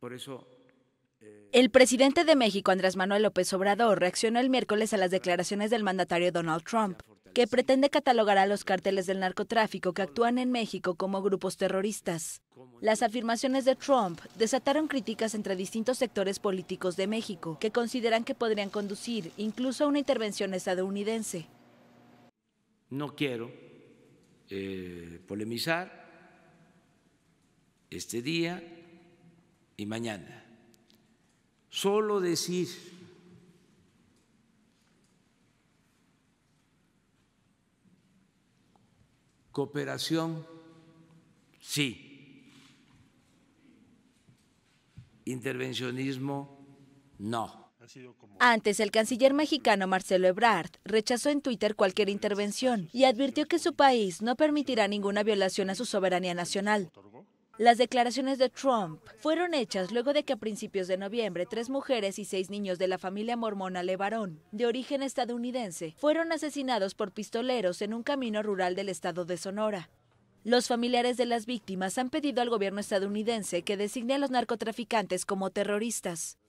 Por eso eh, el presidente de México, Andrés Manuel López Obrador, reaccionó el miércoles a las declaraciones del mandatario Donald Trump, que pretende catalogar a los cárteles del narcotráfico que actúan en México como grupos terroristas. Las afirmaciones de Trump desataron críticas entre distintos sectores políticos de México, que consideran que podrían conducir incluso a una intervención estadounidense. No quiero eh, polemizar este día, y mañana. Solo decir cooperación, sí. Intervencionismo, no. Antes, el canciller mexicano Marcelo Ebrard rechazó en Twitter cualquier intervención y advirtió que su país no permitirá ninguna violación a su soberanía nacional. Las declaraciones de Trump fueron hechas luego de que a principios de noviembre tres mujeres y seis niños de la familia mormona Levarón, de origen estadounidense, fueron asesinados por pistoleros en un camino rural del estado de Sonora. Los familiares de las víctimas han pedido al gobierno estadounidense que designe a los narcotraficantes como terroristas.